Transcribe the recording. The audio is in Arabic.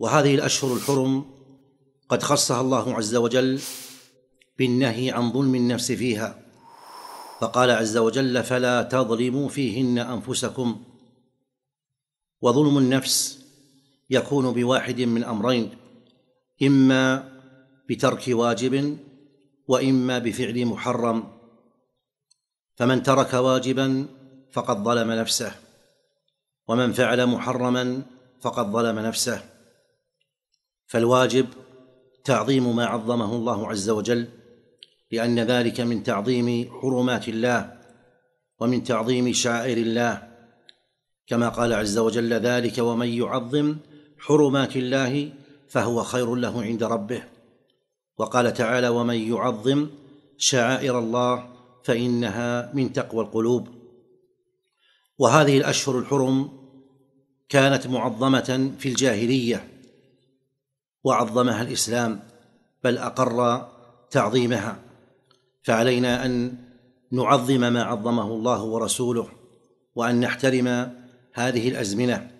وهذه الاشهر الحرم قد خصها الله عز وجل بالنهي عن ظلم النفس فيها فقال عز وجل فلا تظلموا فيهن انفسكم وظلم النفس يكون بواحد من امرين اما بترك واجب واما بفعل محرم فمن ترك واجبا فقد ظلم نفسه ومن فعل محرما فقد ظلم نفسه فالواجب تعظيم ما عظمه الله عز وجل لان ذلك من تعظيم حرمات الله ومن تعظيم شعائر الله كما قال عز وجل ذلك ومن يعظم حرمات الله فهو خير له عند ربه وقال تعالى ومن يعظم شعائر الله فانها من تقوى القلوب وهذه الاشهر الحرم كانت معظمه في الجاهليه وعظمها الاسلام بل اقر تعظيمها فعلينا ان نعظم ما عظمه الله ورسوله وان نحترم هذه الازمنه